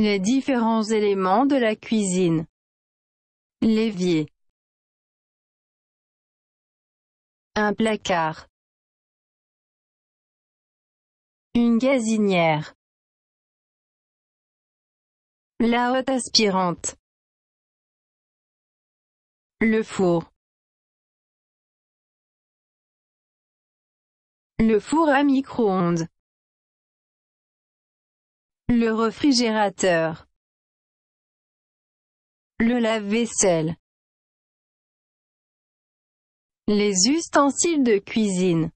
Les différents éléments de la cuisine. L'évier. Un placard. Une gazinière. La haute aspirante. Le four. Le four à micro-ondes le réfrigérateur, le lave-vaisselle, les ustensiles de cuisine,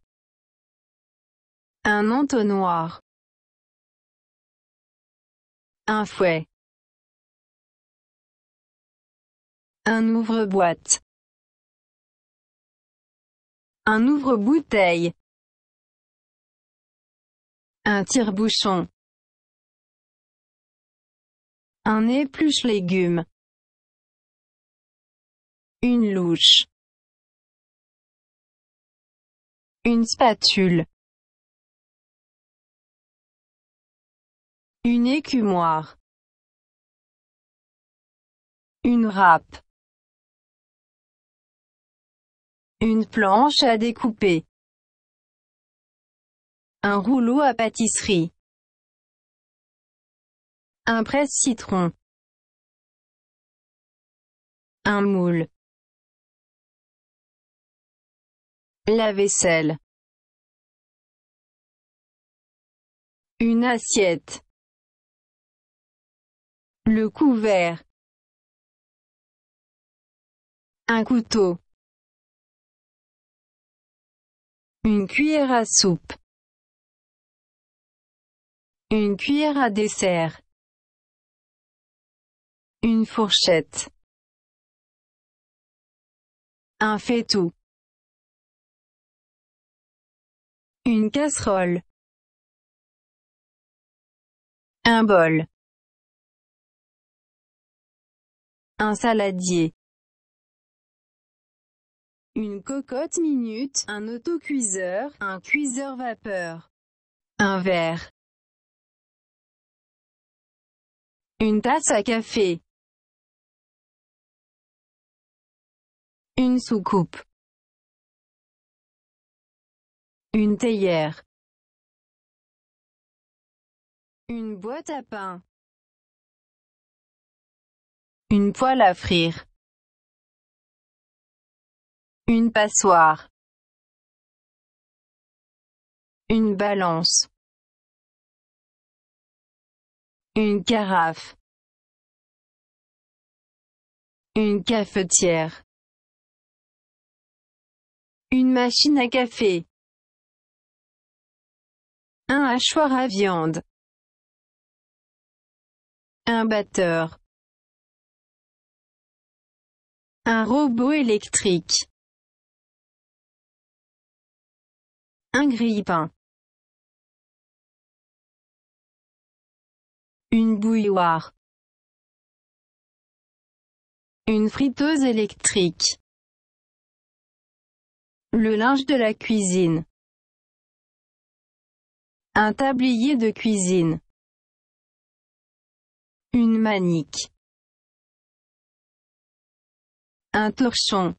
un entonnoir, un fouet, un ouvre-boîte, un ouvre-bouteille, un tire-bouchon, un épluche légumes. Une louche. Une spatule. Une écumoire. Une râpe. Une planche à découper. Un rouleau à pâtisserie. Un presse-citron. Un moule. La vaisselle. Une assiette. Le couvert. Un couteau. Une cuillère à soupe. Une cuillère à dessert. Une fourchette. Un faitout. Une casserole. Un bol. Un saladier. Une cocotte minute, un autocuiseur, un cuiseur vapeur. Un verre. Une tasse à café. Une soucoupe. Une théière. Une boîte à pain. Une poêle à frire. Une passoire. Une balance. Une carafe. Une cafetière machine à café, un hachoir à viande, un batteur, un robot électrique, un grille-pain, une bouilloire, une friteuse électrique, le linge de la cuisine. Un tablier de cuisine. Une manique. Un torchon.